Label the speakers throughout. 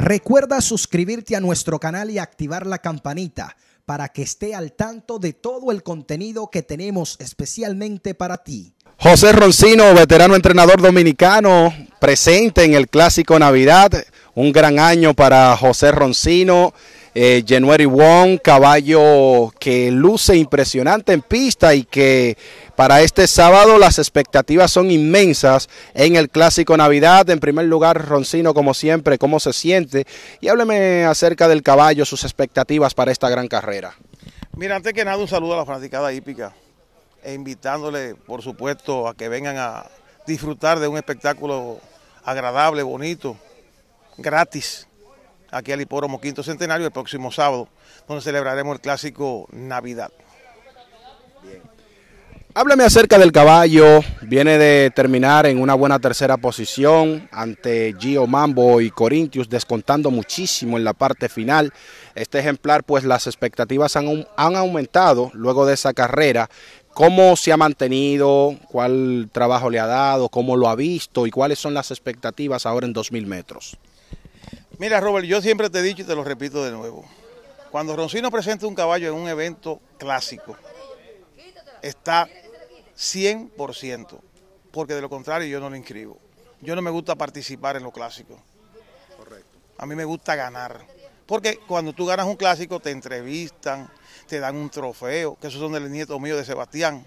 Speaker 1: Recuerda suscribirte a nuestro canal y activar la campanita para que esté al tanto de todo el contenido que tenemos especialmente para ti. José Roncino, veterano entrenador dominicano, presente en el Clásico Navidad. Un gran año para José Roncino. Eh, January Wong, caballo que luce impresionante en pista y que para este sábado las expectativas son inmensas en el Clásico Navidad. En primer lugar, Roncino, como siempre, cómo se siente. Y hábleme acerca del caballo, sus expectativas para esta gran carrera.
Speaker 2: Mira, antes que nada, un saludo a la fanaticada hípica e invitándole, por supuesto, a que vengan a disfrutar de un espectáculo agradable, bonito, gratis aquí al Hipódromo Quinto Centenario el próximo sábado, donde celebraremos el clásico Navidad.
Speaker 1: Háblame acerca del caballo, viene de terminar en una buena tercera posición ante Gio Mambo y Corintius, descontando muchísimo en la parte final. Este ejemplar, pues las expectativas han, han aumentado luego de esa carrera. ¿Cómo se ha mantenido? ¿Cuál trabajo le ha dado? ¿Cómo lo ha visto? ¿Y cuáles son las expectativas ahora en 2.000 metros?
Speaker 2: Mira, Robert, yo siempre te he dicho y te lo repito de nuevo. Cuando Roncino presenta un caballo en un evento clásico, está 100%, porque de lo contrario yo no lo inscribo. Yo no me gusta participar en los clásicos. Correcto. A mí me gusta ganar. Porque cuando tú ganas un clásico te entrevistan, te dan un trofeo, que esos son del nieto mío de Sebastián.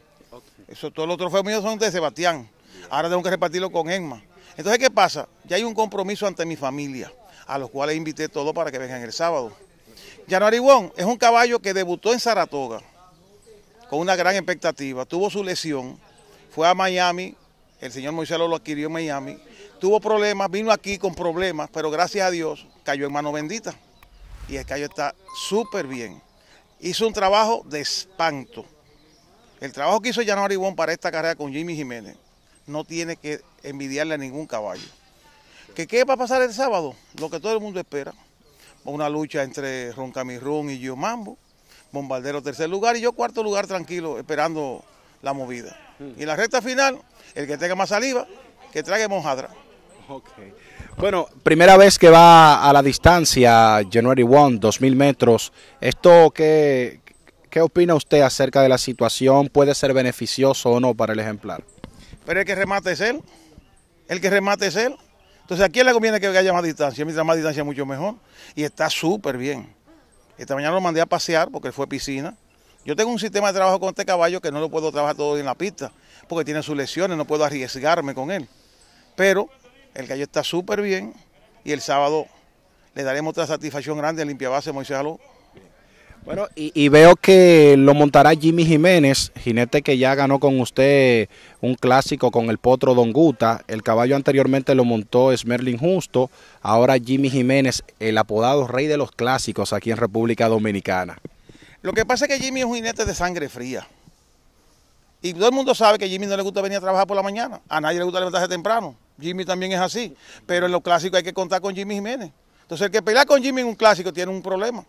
Speaker 2: Eso, todos los trofeos míos son de Sebastián. Ahora tengo que repartirlo con Emma. Entonces, ¿qué pasa? Ya hay un compromiso ante mi familia a los cuales invité todo para que vengan el sábado. Wong es un caballo que debutó en Saratoga con una gran expectativa, tuvo su lesión, fue a Miami, el señor Moisés lo adquirió en Miami, tuvo problemas, vino aquí con problemas, pero gracias a Dios cayó en mano bendita y el caballo está súper bien. Hizo un trabajo de espanto. El trabajo que hizo Llano Wong para esta carrera con Jimmy Jiménez no tiene que envidiarle a ningún caballo. ¿Que ¿Qué va a pasar el sábado? Lo que todo el mundo espera. Una lucha entre Roncamirrón y yo Mambo. Bombardero tercer lugar y yo cuarto lugar tranquilo, esperando la movida. Mm. Y la recta final, el que tenga más saliva, que trague monjadra. Bueno,
Speaker 1: primera vez que va a la distancia, January 1, 2000 metros. ¿Esto qué, qué opina usted acerca de la situación? ¿Puede ser beneficioso o no para el ejemplar?
Speaker 2: Pero el que remate es él. El que remate es él. Entonces, ¿a quién le conviene que vaya más distancia? Mientras más distancia, mucho mejor. Y está súper bien. Esta mañana lo mandé a pasear porque fue piscina. Yo tengo un sistema de trabajo con este caballo que no lo puedo trabajar todo en la pista porque tiene sus lesiones, no puedo arriesgarme con él. Pero el gallo está súper bien y el sábado le daremos otra satisfacción grande Limpia Base, Moisés Aló. Bueno, y,
Speaker 1: veo que lo montará Jimmy Jiménez, jinete que ya ganó con usted un clásico con el potro Don Guta. El caballo anteriormente lo montó Smerlin Justo, ahora Jimmy Jiménez, el apodado rey de los clásicos aquí en República Dominicana.
Speaker 2: Lo que pasa es que Jimmy es un jinete de sangre fría. Y todo el mundo sabe que Jimmy no le gusta venir a trabajar por la mañana. A nadie le gusta levantarse temprano. Jimmy también es así. Pero en los clásicos hay que contar con Jimmy Jiménez. Entonces el que pelea con Jimmy en un clásico tiene un problema.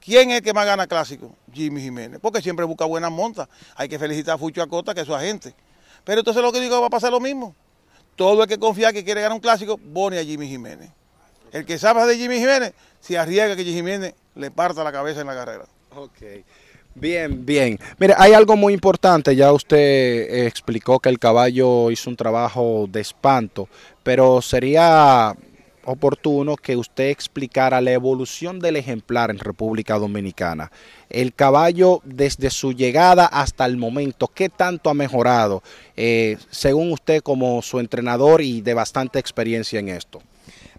Speaker 2: ¿Quién es el que más gana clásico? Jimmy Jiménez, porque siempre busca buenas montas. Hay que felicitar a Fucho Acosta, que es su agente. Pero entonces lo que digo va a pasar lo mismo. Todo el que confía que quiere ganar un clásico, pone a Jimmy Jiménez. El que sabe de Jimmy Jiménez, se arriesga que Jimmy Jiménez le parta la cabeza en la carrera. Ok. Bien,
Speaker 1: bien. Mire, hay algo muy importante. Ya usted eh, explicó que el caballo hizo un trabajo de espanto, pero sería oportuno que usted explicara la evolución del ejemplar en República Dominicana. El caballo desde su llegada hasta el momento, ¿qué tanto ha mejorado eh, según usted como su entrenador y de bastante experiencia en esto?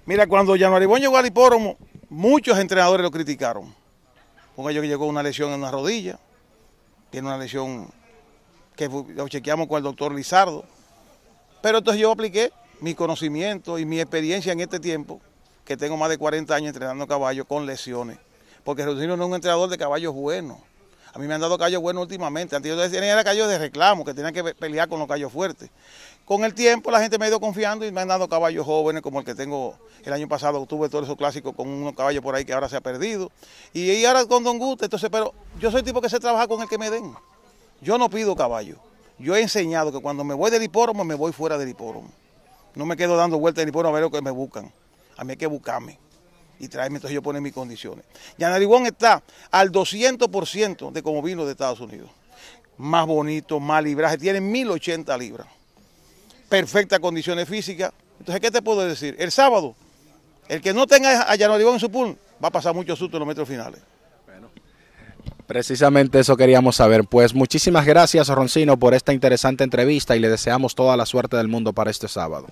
Speaker 2: Mira, cuando no llegó al hipódromo, muchos entrenadores lo criticaron. Porque que llegó una lesión en una rodilla, tiene una lesión que lo chequeamos con el doctor Lizardo. Pero entonces yo apliqué mi conocimiento y mi experiencia en este tiempo, que tengo más de 40 años entrenando caballos con lesiones. Porque Rudino no es un entrenador de caballos buenos, A mí me han dado caballos buenos últimamente. Antes yo tenía caballos de reclamo, que tenía que pelear con los caballos fuertes. Con el tiempo la gente me ha ido confiando y me han dado caballos jóvenes como el que tengo el año pasado, tuve todos eso clásico con unos caballos por ahí que ahora se ha perdido. Y, ahora con Don Gusto, entonces, pero yo soy el tipo que se trabaja con el que me den. Yo no pido caballos, Yo he enseñado que cuando me voy del hipódromo, me voy fuera del hipódromo. No me quedo dando vueltas ni por a ver lo que me buscan. A mí hay que buscarme y traerme, entonces yo pongo mis condiciones. Yanaribón está al 200% de como vino de Estados Unidos. Más bonito, más libraje, tiene 1080 libras. Perfectas condiciones físicas. Entonces, ¿qué te puedo decir? El sábado, el que no tenga a Yanaribón en su pool, va a pasar mucho susto en los metros finales.
Speaker 1: Precisamente eso queríamos saber. Pues muchísimas gracias, Roncino, por esta interesante entrevista y le deseamos toda la suerte del mundo para este sábado.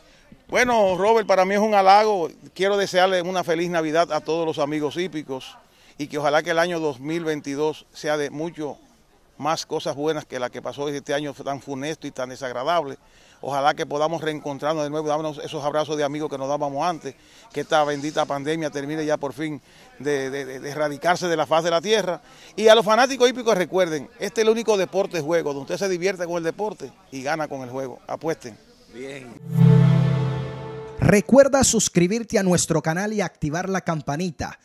Speaker 2: Bueno, Robert, para mí es un halago. Quiero desearle una feliz Navidad a todos los amigos hípicos y que ojalá que el año 2022 sea de mucho más cosas buenas que la que pasó este año tan funesto y tan desagradable. Ojalá que podamos reencontrarnos de nuevo, darnos esos abrazos de amigos que nos dábamos antes, que esta bendita pandemia termine ya por fin de, de erradicarse de la faz de la tierra. Y a los fanáticos hípicos recuerden, este es el único deporte juego, donde usted se divierte con el deporte y gana con el juego. Apuesten. Bien.
Speaker 1: Recuerda suscribirte a nuestro canal y activar la campanita